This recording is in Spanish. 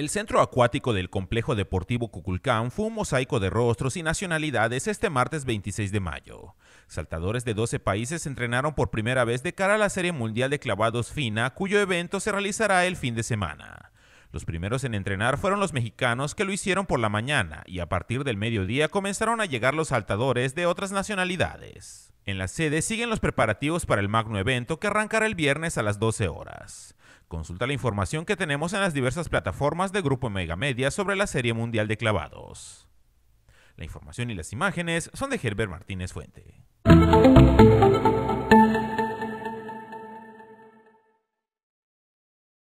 El centro acuático del complejo deportivo Cuculcán fue un mosaico de rostros y nacionalidades este martes 26 de mayo. Saltadores de 12 países entrenaron por primera vez de cara a la Serie Mundial de Clavados FINA, cuyo evento se realizará el fin de semana. Los primeros en entrenar fueron los mexicanos que lo hicieron por la mañana y a partir del mediodía comenzaron a llegar los saltadores de otras nacionalidades. En la sede siguen los preparativos para el magno evento que arrancará el viernes a las 12 horas. Consulta la información que tenemos en las diversas plataformas de Grupo Mega Media sobre la Serie Mundial de Clavados. La información y las imágenes son de Herbert Martínez Fuente.